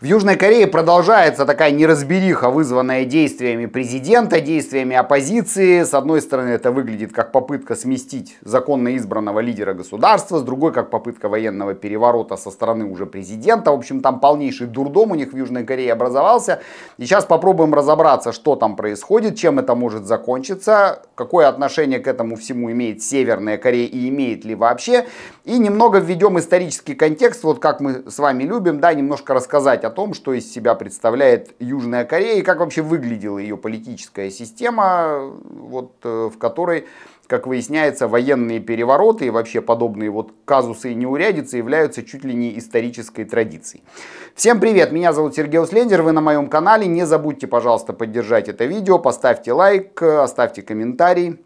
В Южной Корее продолжается такая неразбериха, вызванная действиями президента, действиями оппозиции. С одной стороны, это выглядит как попытка сместить законно избранного лидера государства, с другой, как попытка военного переворота со стороны уже президента. В общем, там полнейший дурдом у них в Южной Корее образовался. И сейчас попробуем разобраться, что там происходит, чем это может закончиться, какое отношение к этому всему имеет Северная Корея и имеет ли вообще. И немного введем исторический контекст, вот как мы с вами любим, да, немножко рассказать о том, что из себя представляет Южная Корея и как вообще выглядела ее политическая система, вот, э, в которой, как выясняется, военные перевороты и вообще подобные вот казусы и неурядицы являются чуть ли не исторической традицией. Всем привет, меня зовут Сергей Услендер, вы на моем канале. Не забудьте, пожалуйста, поддержать это видео, поставьте лайк, э, оставьте комментарий.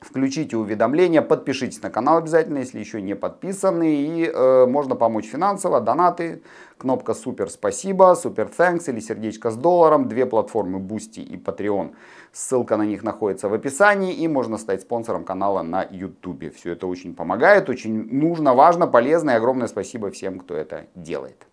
Включите уведомления, подпишитесь на канал обязательно, если еще не подписаны. И э, можно помочь финансово, донаты, кнопка супер спасибо, супер thanks или сердечко с долларом, две платформы Boosty и Patreon. Ссылка на них находится в описании и можно стать спонсором канала на YouTube. Все это очень помогает, очень нужно, важно, полезно и огромное спасибо всем, кто это делает.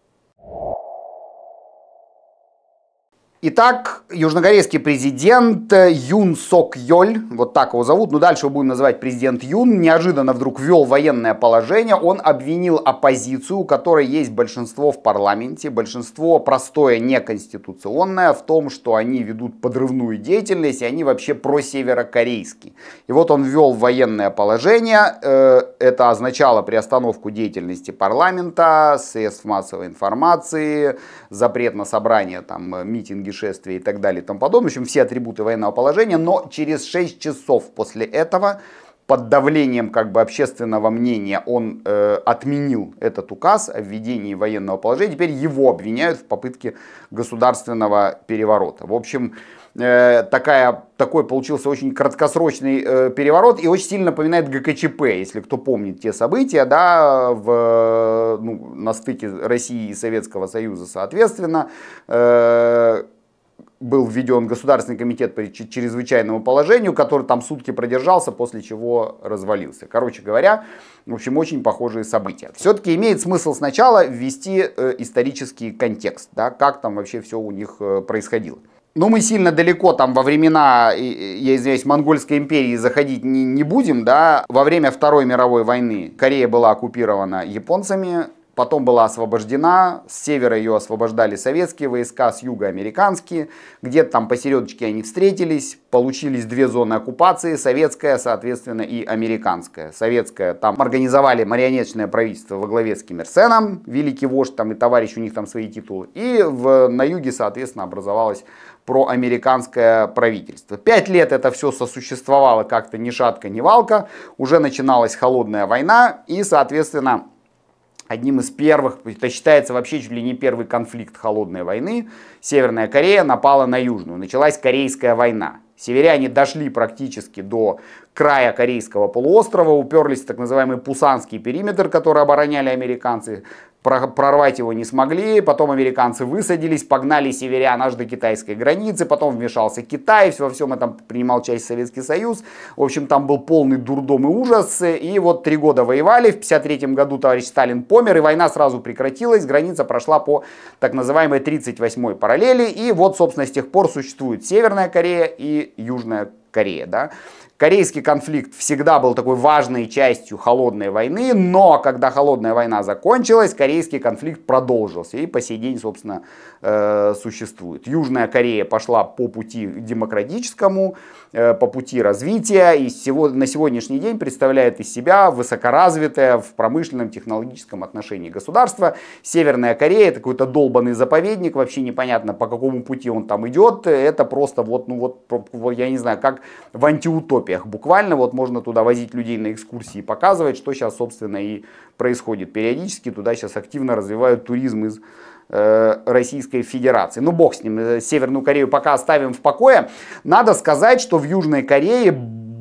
Итак, южнокорейский президент Юн Сок Йоль, вот так его зовут, но ну, дальше его будем называть президент Юн, неожиданно вдруг ввел военное положение, он обвинил оппозицию, у которой есть большинство в парламенте, большинство простое, неконституционное, в том, что они ведут подрывную деятельность, и они вообще просеверокорейские. И вот он ввел военное положение, э, это означало приостановку деятельности парламента, средств массовой информации, запрет на собрание, там, митинги, шествия и так далее и тому подобное. В общем, все атрибуты военного положения, но через 6 часов после этого под давлением как бы общественного мнения он э, отменил этот указ о введении военного положения. Теперь его обвиняют в попытке государственного переворота. В общем, э, такая, такой получился очень краткосрочный э, переворот и очень сильно напоминает ГКЧП, если кто помнит те события, да, в, ну, на стыке России и Советского Союза, соответственно. Э, был введен Государственный комитет по чрезвычайному положению, который там сутки продержался, после чего развалился. Короче говоря, в общем, очень похожие события. Все-таки имеет смысл сначала ввести э, исторический контекст, да, как там вообще все у них э, происходило. Но ну, мы сильно далеко там во времена, я извиняюсь, Монгольской империи заходить не, не будем, да. Во время Второй мировой войны Корея была оккупирована японцами, потом была освобождена, с севера ее освобождали советские войска, с юга американские, где-то там посередочке они встретились, получились две зоны оккупации, советская, соответственно, и американская. Советская, там организовали марионеточное правительство во главе с Киммерсеном, великий вождь там и товарищ, у них там свои титулы, и в, на юге, соответственно, образовалась проамериканское правительство. Пять лет это все сосуществовало как-то ни шатка, ни валка, уже начиналась холодная война, и, соответственно, одним из первых, это считается вообще чуть ли не первый конфликт холодной войны, Северная Корея напала на Южную, началась Корейская война. Северяне дошли практически до края Корейского полуострова, уперлись в так называемый Пусанский периметр, который обороняли американцы прорвать его не смогли, потом американцы высадились, погнали северян аж до китайской границы, потом вмешался Китай, во всем этом принимал часть Советский Союз, в общем, там был полный дурдом и ужас, и вот три года воевали, в 53 году товарищ Сталин помер, и война сразу прекратилась, граница прошла по так называемой 38-й параллели, и вот, собственно, с тех пор существует Северная Корея и Южная Корея, да, Корейский конфликт всегда был такой важной частью холодной войны, но когда холодная война закончилась, корейский конфликт продолжился и по сей день, собственно, э, существует. Южная Корея пошла по пути демократическому, э, по пути развития и всего, на сегодняшний день представляет из себя высокоразвитое в промышленном технологическом отношении государство. Северная Корея это какой-то долбанный заповедник, вообще непонятно по какому пути он там идет, это просто вот, ну вот, я не знаю, как в антиутопии фотографиях. Буквально вот можно туда возить людей на экскурсии и показывать, что сейчас, собственно, и происходит. Периодически туда сейчас активно развивают туризм из э, Российской Федерации. Ну бог с ним, э, Северную Корею пока оставим в покое. Надо сказать, что в Южной Корее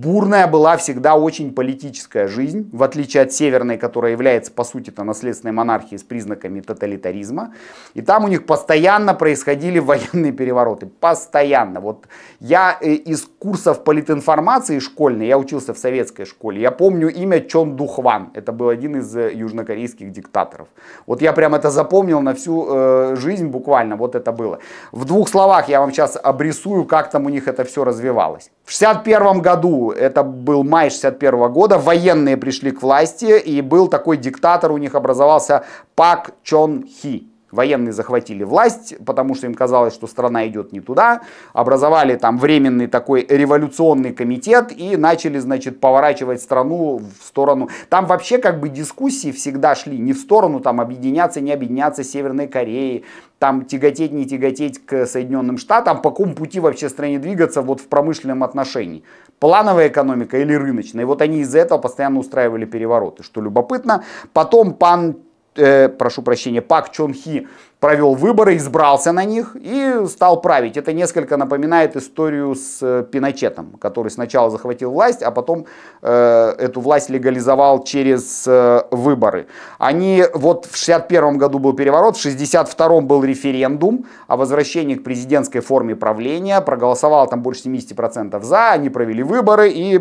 бурная была всегда очень политическая жизнь, в отличие от северной, которая является, по сути-то, наследственной монархией с признаками тоталитаризма. И там у них постоянно происходили военные перевороты. Постоянно. Вот я э, из курсов политинформации школьной, я учился в советской школе, я помню имя Чон Духван. Это был один из э, южнокорейских диктаторов. Вот я прям это запомнил на всю э, жизнь буквально. Вот это было. В двух словах я вам сейчас обрисую, как там у них это все развивалось. В 61 году это был май 61 года, военные пришли к власти, и был такой диктатор, у них образовался Пак Чон Хи. Военные захватили власть, потому что им казалось, что страна идет не туда. Образовали там временный такой революционный комитет и начали, значит, поворачивать страну в сторону. Там вообще как бы дискуссии всегда шли не в сторону там объединяться, не объединяться Северной Кореи, там тяготеть, не тяготеть к Соединенным Штатам, по какому пути вообще стране двигаться вот в промышленном отношении. Плановая экономика или рыночная. И вот они из-за этого постоянно устраивали перевороты, что любопытно. Потом пан э, прошу прощения, Пак Чонхи провел выборы, избрался на них и стал править. Это несколько напоминает историю с э, Пиночетом, который сначала захватил власть, а потом э, эту власть легализовал через э, выборы. Они вот в 61 году был переворот, в 62 был референдум о возвращении к президентской форме правления, проголосовало там больше 70% за, они провели выборы и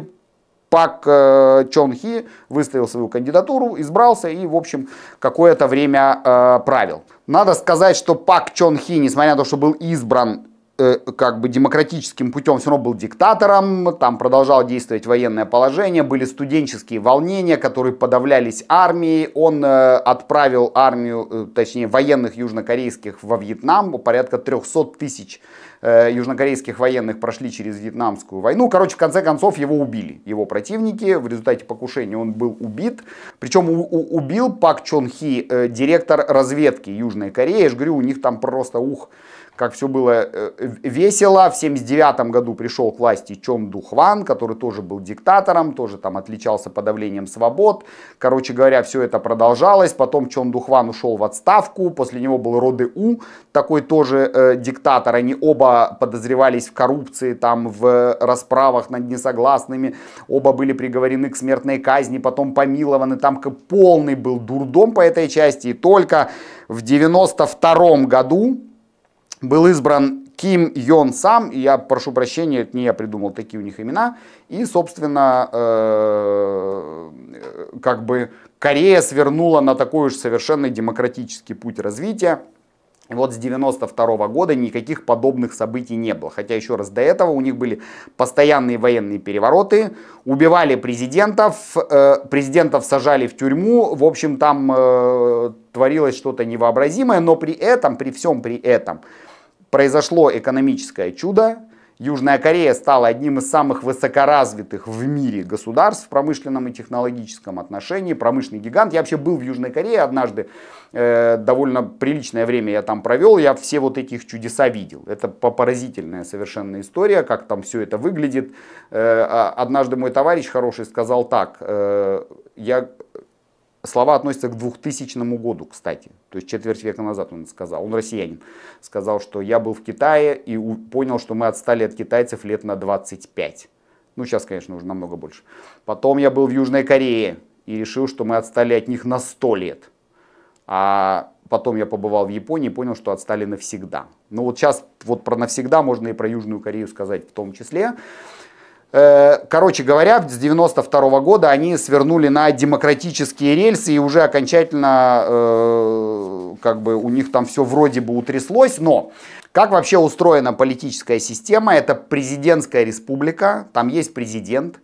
Пак э, Чон Хи выставил свою кандидатуру, избрался и, в общем, какое-то время э, правил. Надо сказать, что Пак Чон Хи, несмотря на то, что был избран э, как бы демократическим путем, все равно был диктатором, там продолжал действовать военное положение, были студенческие волнения, которые подавлялись армией, он э, отправил армию, э, точнее военных южнокорейских во Вьетнам, порядка 300 тысяч Э, южнокорейских военных прошли через Вьетнамскую войну. Короче, в конце концов его убили, его противники. В результате покушения он был убит. Причем убил Пак Чон Хи, э, директор разведки Южной Кореи. Я же говорю, у них там просто ух как все было э, весело. В 79 году пришел к власти Чон Духван, который тоже был диктатором, тоже там отличался подавлением свобод. Короче говоря, все это продолжалось. Потом Чон Духван ушел в отставку, после него был Роде У, такой тоже э, диктатор. Они оба подозревались в коррупции, там в расправах над несогласными. Оба были приговорены к смертной казни, потом помилованы. Там полный был дурдом по этой части. И только в 92 году был избран Ким Йон Сам, и я прошу прощения, это не я придумал такие у них имена, и, собственно, э, как бы Корея свернула на такой уж совершенно демократический путь развития. И вот с 92 -го года никаких подобных событий не было. Хотя еще раз до этого у них были постоянные военные перевороты, убивали президентов, э, президентов сажали в тюрьму. В общем, там э, творилось что-то невообразимое, но при этом, при всем при этом, произошло экономическое чудо. Южная Корея стала одним из самых высокоразвитых в мире государств в промышленном и технологическом отношении. Промышленный гигант. Я вообще был в Южной Корее однажды. Э, довольно приличное время я там провел. Я все вот этих чудеса видел. Это поразительная совершенно история, как там все это выглядит. Э, а однажды мой товарищ хороший сказал так. Э, я Слова относятся к 2000 году, кстати. То есть четверть века назад он сказал. Он россиянин. Сказал, что я был в Китае и понял, что мы отстали от китайцев лет на 25. Ну, сейчас, конечно, уже намного больше. Потом я был в Южной Корее и решил, что мы отстали от них на 100 лет. А потом я побывал в Японии и понял, что отстали навсегда. Ну вот сейчас вот про навсегда можно и про Южную Корею сказать в том числе. Э, короче говоря, с 92 -го года они свернули на демократические рельсы и уже окончательно, э, как бы у них там все вроде бы утряслось, но как вообще устроена политическая система? Это президентская республика, там есть президент,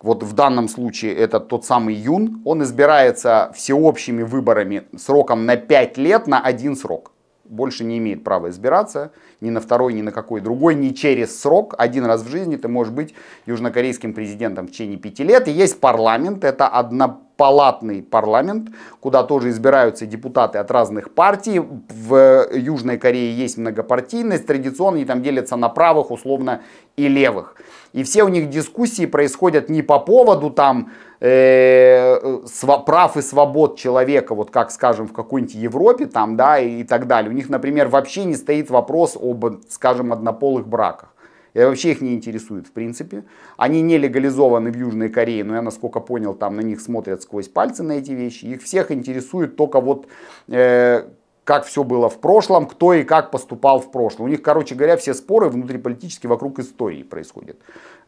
вот в данном случае это тот самый Юн, он избирается всеобщими выборами сроком на 5 лет на один срок больше не имеет права избираться ни на второй, ни на какой другой, ни через срок. Один раз в жизни ты можешь быть южнокорейским президентом в течение пяти лет. И есть парламент, это однопалатный парламент, куда тоже избираются депутаты от разных партий. В Южной Корее есть многопартийность, традиционно они там делятся на правых, условно, и левых. И все у них дискуссии происходят не по поводу там э, прав и свобод человека, вот как, скажем, в какой-нибудь Европе там, да, и, и так далее. У них, например, вообще не стоит вопрос об, скажем, однополых браках. я вообще их не интересует, в принципе. Они не легализованы в Южной Корее, но я, насколько понял, там на них смотрят сквозь пальцы на эти вещи. Их всех интересует только вот э, как все было в прошлом, кто и как поступал в прошлом. У них, короче говоря, все споры внутриполитически вокруг истории происходят.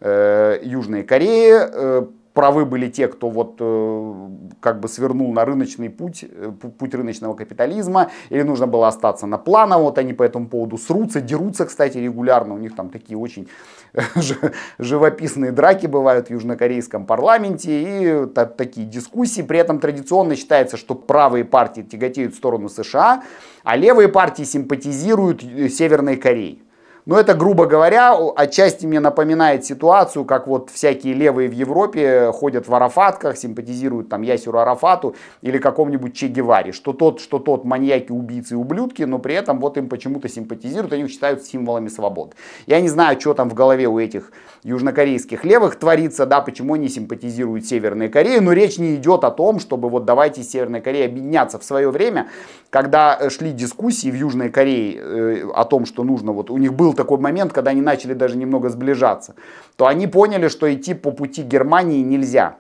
Э, Южной Кореи, э, правы были те, кто вот э, как бы свернул на рыночный путь, э, путь рыночного капитализма, или нужно было остаться на плана, вот они по этому поводу срутся, дерутся, кстати, регулярно, у них там такие очень э, живописные драки бывают в южнокорейском парламенте и такие дискуссии, при этом традиционно считается, что правые партии тяготеют в сторону США, а левые партии симпатизируют Северной Корее. Но это, грубо говоря, отчасти мне напоминает ситуацию, как вот всякие левые в Европе ходят в арафатках, симпатизируют там Ясеру Арафату или какому-нибудь Че Геваре, что тот, что тот маньяки, убийцы и ублюдки, но при этом вот им почему-то симпатизируют, они их считают символами свободы. Я не знаю, что там в голове у этих южнокорейских левых творится, да, почему они симпатизируют Северной Корее, но речь не идет о том, чтобы вот давайте Северной Корее объединяться. В свое время, когда э, шли дискуссии в Южной Корее э, о том, что нужно, вот у них был такой момент, когда они начали даже немного сближаться, то они поняли, что идти по пути Германии нельзя.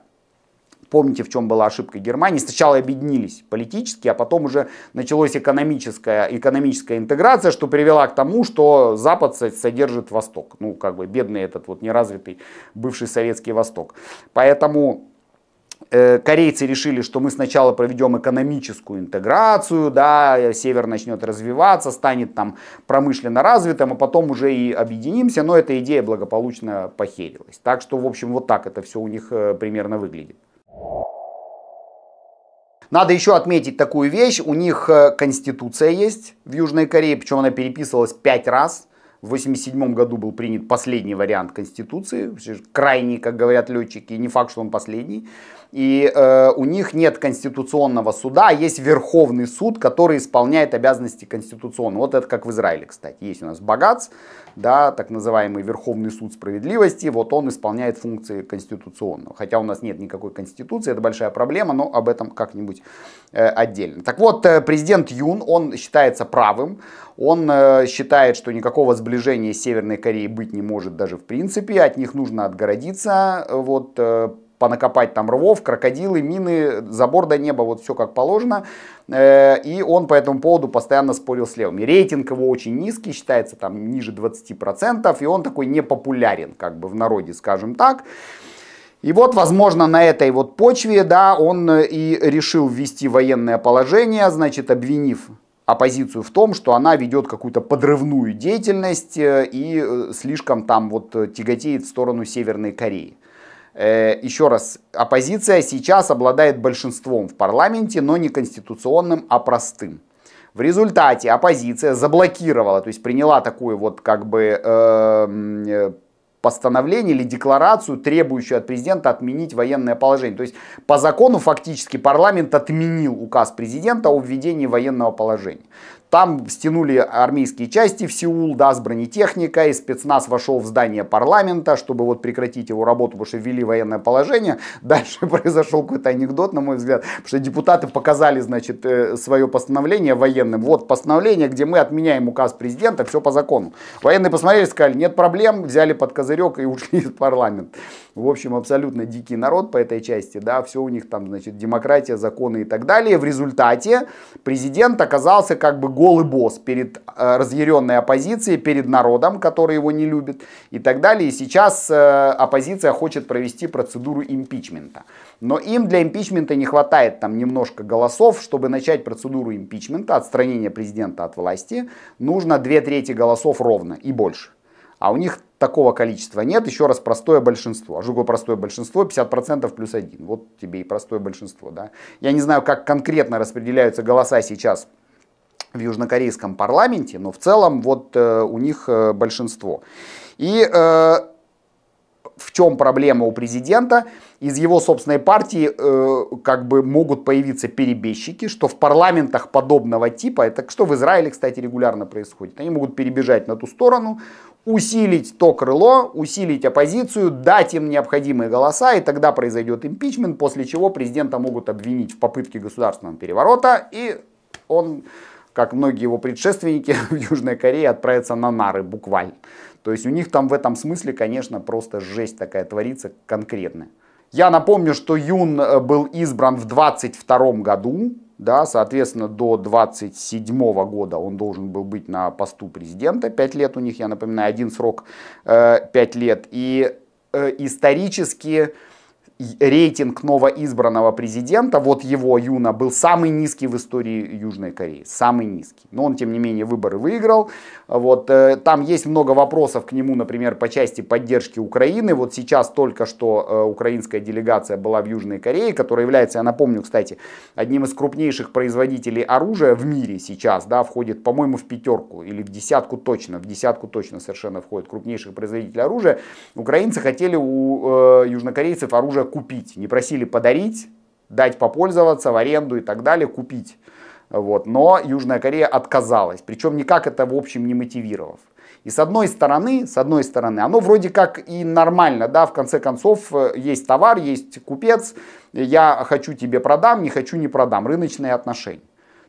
Помните, в чем была ошибка Германии? Сначала объединились политически, а потом уже началась экономическая, экономическая интеграция, что привела к тому, что Запад содержит Восток. Ну, как бы бедный этот вот неразвитый бывший советский Восток. Поэтому Э, корейцы решили, что мы сначала проведем экономическую интеграцию, да, э, север начнет развиваться, станет там промышленно развитым, а потом уже и объединимся, но эта идея благополучно похерилась. Так что, в общем, вот так это все у них э, примерно выглядит. Надо еще отметить такую вещь, у них конституция есть в Южной Корее, причем она переписывалась пять раз. В 1987 году был принят последний вариант Конституции, крайний, как говорят летчики, не факт, что он последний и э, у них нет конституционного суда, а есть Верховный суд, который исполняет обязанности конституционного. Вот это как в Израиле, кстати. Есть у нас Багац, да, так называемый Верховный суд справедливости, вот он исполняет функции конституционного. Хотя у нас нет никакой конституции, это большая проблема, но об этом как-нибудь э, отдельно. Так вот, э, президент Юн, он считается правым, он э, считает, что никакого сближения с Северной Кореей быть не может даже в принципе, от них нужно отгородиться, вот, э, понакопать там рвов, крокодилы, мины, забор до неба, вот все как положено. Э, и он по этому поводу постоянно спорил с левыми. Рейтинг его очень низкий, считается там ниже 20%, и он такой непопулярен, как бы в народе, скажем так. И вот, возможно, на этой вот почве, да, он э, и решил ввести военное положение, значит, обвинив оппозицию в том, что она ведет какую-то подрывную деятельность э, и слишком там вот тяготеет в сторону Северной Кореи. Э, еще раз, оппозиция сейчас обладает большинством в парламенте, но не конституционным, а простым. В результате оппозиция заблокировала, то есть приняла такую вот как бы эм, э, постановление или декларацию, требующую от президента отменить военное положение. То есть по закону фактически парламент отменил указ президента о введении военного положения. Там стянули армейские части в Сеул, да, с бронетехникой, спецназ вошел в здание парламента, чтобы вот прекратить его работу, потому что ввели военное положение. Дальше произошел какой-то анекдот, на мой взгляд, потому что депутаты показали, значит, э, свое постановление военным. Вот постановление, где мы отменяем указ президента, все по закону. Военные посмотрели, сказали, нет проблем, взяли под козырек и ушли из парламента. В общем, абсолютно дикий народ по этой части, да, все у них там, значит, демократия, законы и так далее. В результате президент оказался как бы голый босс перед э, разъяренной оппозицией, перед народом, который его не любит и так далее. И сейчас э, оппозиция хочет провести процедуру импичмента. Но им для импичмента не хватает там немножко голосов, чтобы начать процедуру импичмента, отстранения президента от власти, нужно две трети голосов ровно и больше. А у них такого количества нет, еще раз, простое большинство. А что такое простое большинство? 50% плюс один. Вот тебе и простое большинство. Да? Я не знаю, как конкретно распределяются голоса сейчас в южнокорейском парламенте, но в целом вот э, у них э, большинство. И э, в чем проблема у президента? Из его собственной партии э, как бы могут появиться перебежчики, что в парламентах подобного типа, это что в Израиле, кстати, регулярно происходит, они могут перебежать на ту сторону, усилить то крыло, усилить оппозицию, дать им необходимые голоса, и тогда произойдет импичмент, после чего президента могут обвинить в попытке государственного переворота, и он как многие его предшественники в Южной Корее, отправятся на нары буквально. То есть у них там в этом смысле, конечно, просто жесть такая творится конкретная. Я напомню, что Юн э, был избран в 22 году, да, соответственно, до 27 -го года он должен был быть на посту президента. Пять лет у них, я напоминаю, один срок, э, пять лет. И э, исторически рейтинг новоизбранного президента, вот его Юна, был самый низкий в истории Южной Кореи, самый низкий. Но он, тем не менее, выборы выиграл. Вот, э, там есть много вопросов к нему, например, по части поддержки Украины. Вот сейчас только что э, украинская делегация была в Южной Корее, которая является, я напомню, кстати, одним из крупнейших производителей оружия в мире сейчас, да, входит, по-моему, в пятерку или в десятку точно, в десятку точно совершенно входит крупнейших производителей оружия. Украинцы хотели у э, южнокорейцев оружие купить. Не просили подарить, дать попользоваться в аренду и так далее, купить. Вот. Но Южная Корея отказалась, причем никак это в общем не мотивировав. И с одной стороны, с одной стороны, оно вроде как и нормально, да, в конце концов, э, есть товар, есть купец, я хочу тебе продам, не хочу не продам, рыночные отношения.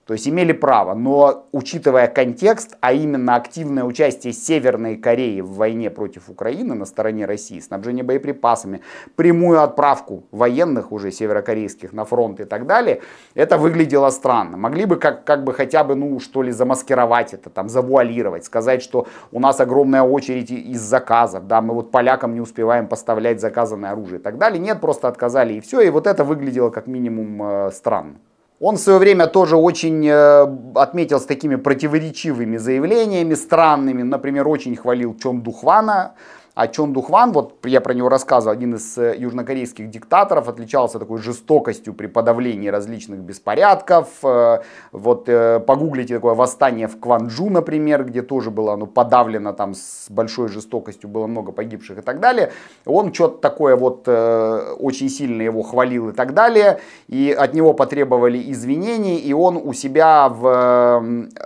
То есть имели право, но учитывая контекст, а именно активное участие Северной Кореи в войне против Украины на стороне России, снабжение боеприпасами, прямую отправку военных уже северокорейских на фронт и так далее, это выглядело странно. Могли бы как, как бы хотя бы, ну что ли, замаскировать это, там, завуалировать, сказать, что у нас огромная очередь из заказов, да, мы вот полякам не успеваем поставлять заказанное оружие и так далее. Нет, просто отказали и все, и вот это выглядело как минимум э, странно. Он в свое время тоже очень э, отметил с такими противоречивыми заявлениями, странными. Например, очень хвалил Чон Духвана, а Чон Духван, вот я про него рассказывал, один из э, южнокорейских диктаторов, отличался такой жестокостью при подавлении различных беспорядков. Э, вот э, погуглите такое восстание в Кванджу, например, где тоже было оно подавлено там с большой жестокостью, было много погибших и так далее. Он что-то такое вот очень сильно его хвалил и так далее. И от него потребовали извинений, и он у себя в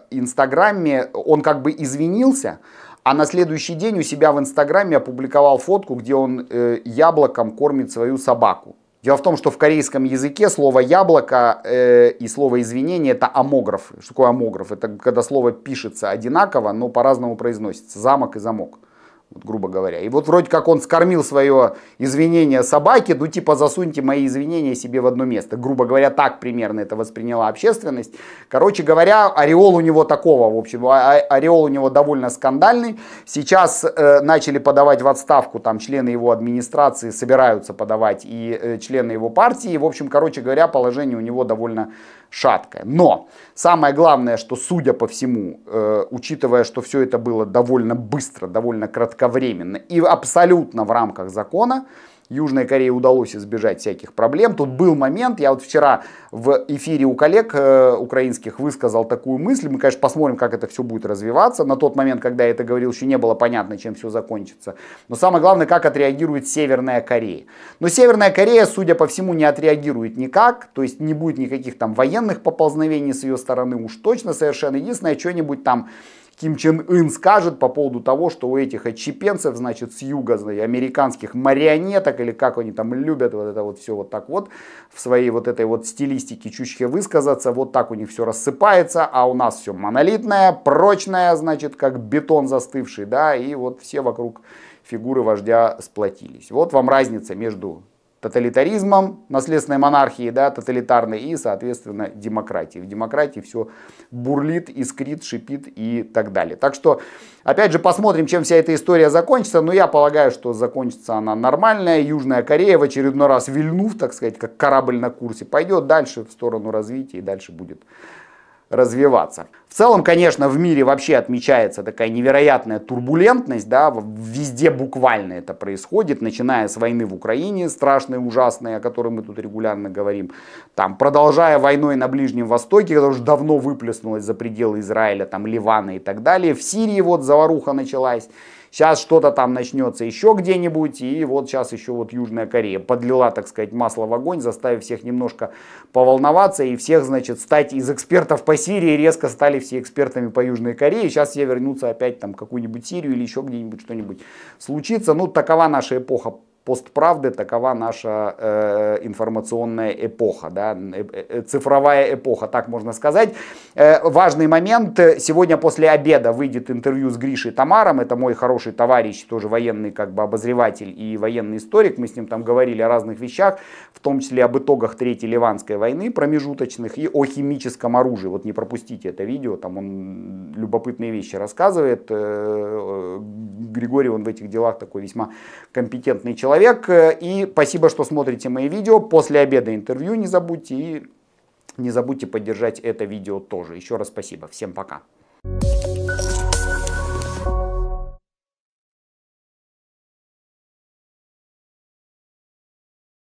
Инстаграме, он как бы извинился, а на следующий день у себя в Инстаграме опубликовал фотку, где он э, яблоком кормит свою собаку. Дело в том, что в корейском языке слово яблоко э, и слово извинение это амограф. Что такое амограф? Это когда слово пишется одинаково, но по-разному произносится. Замок и замок вот грубо говоря. И вот вроде как он скормил свое извинение собаке, ну типа засуньте мои извинения себе в одно место. Грубо говоря, так примерно это восприняла общественность. Короче говоря, ореол у него такого, в общем, а, а, ореол у него довольно скандальный. Сейчас э, начали подавать в отставку, там члены его администрации собираются подавать и э, члены его партии. В общем, короче говоря, положение у него довольно шаткое. Но самое главное, что судя по всему, э, учитывая, что все это было довольно быстро, довольно кратко кратковременно. И абсолютно в рамках закона Южной Корее удалось избежать всяких проблем. Тут был момент, я вот вчера в эфире у коллег э, украинских высказал такую мысль. Мы, конечно, посмотрим, как это все будет развиваться. На тот момент, когда я это говорил, еще не было понятно, чем все закончится. Но самое главное, как отреагирует Северная Корея. Но Северная Корея, судя по всему, не отреагирует никак. То есть не будет никаких там военных поползновений с ее стороны уж точно совершенно. Единственное, что-нибудь там Ким Чен Ын скажет по поводу того, что у этих отчепенцев, значит, с юга, значит, американских марионеток, или как они там любят вот это вот все вот так вот, в своей вот этой вот стилистике чучхе высказаться, вот так у них все рассыпается, а у нас все монолитное, прочное, значит, как бетон застывший, да, и вот все вокруг фигуры вождя сплотились. Вот вам разница между тоталитаризмом, наследственной монархии, да, тоталитарной и, соответственно, демократии. В демократии все бурлит, искрит, шипит и так далее. Так что, опять же, посмотрим, чем вся эта история закончится. Но я полагаю, что закончится она нормальная. Южная Корея в очередной раз вильнув, так сказать, как корабль на курсе, пойдет дальше в сторону развития и дальше будет развиваться. В целом, конечно, в мире вообще отмечается такая невероятная турбулентность, да, везде буквально это происходит, начиная с войны в Украине, страшной, ужасной, о которой мы тут регулярно говорим, там, продолжая войной на Ближнем Востоке, которая уже давно выплеснулась за пределы Израиля, там, Ливана и так далее, в Сирии вот заваруха началась, Сейчас что-то там начнется еще где-нибудь, и вот сейчас еще вот Южная Корея подлила, так сказать, масло в огонь, заставив всех немножко поволноваться, и всех, значит, стать из экспертов по Сирии резко стали все экспертами по Южной Корее. Сейчас все вернутся опять там какую-нибудь Сирию или еще где-нибудь что-нибудь случится. Ну, такова наша эпоха постправды, такова наша э, информационная эпоха, да, э, э, цифровая эпоха, так можно сказать. Э, важный момент, сегодня после обеда выйдет интервью с Гришей Тамаром, это мой хороший товарищ, тоже военный как бы обозреватель и военный историк, мы с ним там говорили о разных вещах, в том числе об итогах Третьей Ливанской войны промежуточных и о химическом оружии, вот не пропустите это видео, там он любопытные вещи рассказывает, э, э Григорий, он в этих делах такой весьма компетентный человек, человек. Э, и спасибо, что смотрите мои видео. После обеда интервью не забудьте и не забудьте поддержать это видео тоже. Еще раз спасибо. Всем пока. Thank you